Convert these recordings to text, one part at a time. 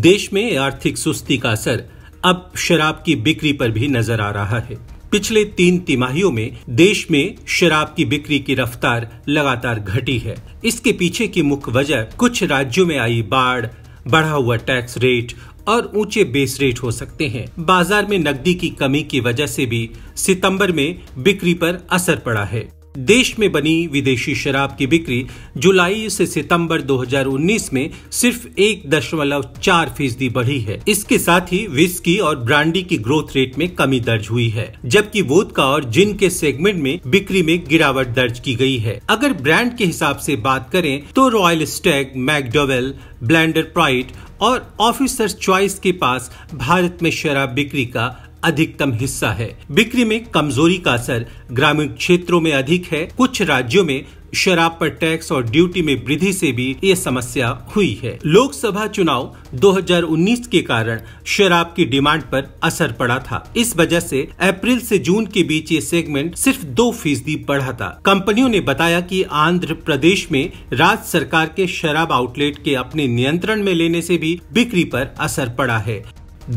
देश में आर्थिक सुस्ती का असर अब शराब की बिक्री पर भी नजर आ रहा है पिछले तीन तिमाहियों में देश में शराब की बिक्री की रफ्तार लगातार घटी है इसके पीछे की मुख्य वजह कुछ राज्यों में आई बाढ़ बढ़ा हुआ टैक्स रेट और ऊंचे बेस रेट हो सकते हैं बाजार में नकदी की कमी की वजह से भी सितंबर में बिक्री पर असर पड़ा है देश में बनी विदेशी शराब की बिक्री जुलाई से सितंबर 2019 में सिर्फ एक दशमलव चार फीसदी बढ़ी है इसके साथ ही विस्की और ब्रांडी की ग्रोथ रेट में कमी दर्ज हुई है जबकि वोदका और जिन के सेगमेंट में बिक्री में गिरावट दर्ज की गई है अगर ब्रांड के हिसाब से बात करें तो Royal Stag McDowell's Blender's Pride और ऑफिसर्स चॉइस के पास भारत में शराब बिक्री का अधिकतम हिस्सा है बिक्री में कमजोरी का असर ग्रामीण क्षेत्रों में अधिक है कुछ राज्यों में शराब पर टैक्स और ड्यूटी में वृद्धि से भी ये समस्या हुई है लोकसभा चुनाव 2019 के कारण शराब की डिमांड पर असर पड़ा था इस वजह से अप्रैल से जून के बीच ये सेगमेंट सिर्फ दो फीसदी बढ़ा था कंपनियों ने बताया कि आंध्र प्रदेश में राज्य सरकार के शराब आउटलेट के अपने नियंत्रण में लेने से भी बिक्री पर असर पड़ा है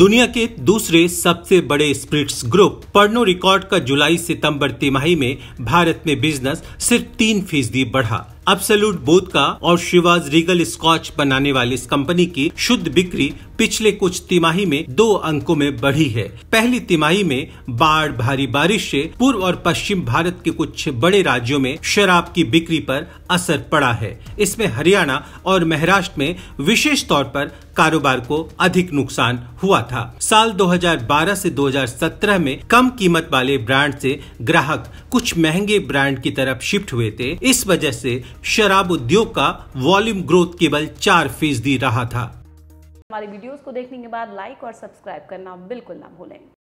दुनिया के दूसरे सबसे बड़े स्प्रिट्स ग्रुप पर्नो रिकॉर्ड का जुलाई सितंबर तिमाही में भारत में बिजनेस सिर्फ तीन फीसदी बढ़ा अब्सोल्यूट बोध का और शिवाज रीगल स्कॉच बनाने वाली इस कंपनी की शुद्ध बिक्री पिछले कुछ तिमाही में दो अंकों में बढ़ी है पहली तिमाही में बाढ़ भारी बारिश से पूर्व और पश्चिम भारत के कुछ बड़े राज्यों में शराब की बिक्री पर असर पड़ा है इसमें हरियाणा और महाराष्ट्र में विशेष तौर पर कारोबार को अधिक नुकसान हुआ था साल 2012 से 2017 में कम कीमत वाले ब्रांड से ग्राहक कुछ महंगे ब्रांड की तरफ शिफ्ट हुए थे इस वजह से शराब उद्योग का वॉल्यूम ग्रोथ केवल चार फीसदी रहा था हमारे वीडियोस को देखने के बाद लाइक और सब्सक्राइब करना बिल्कुल ना भूलें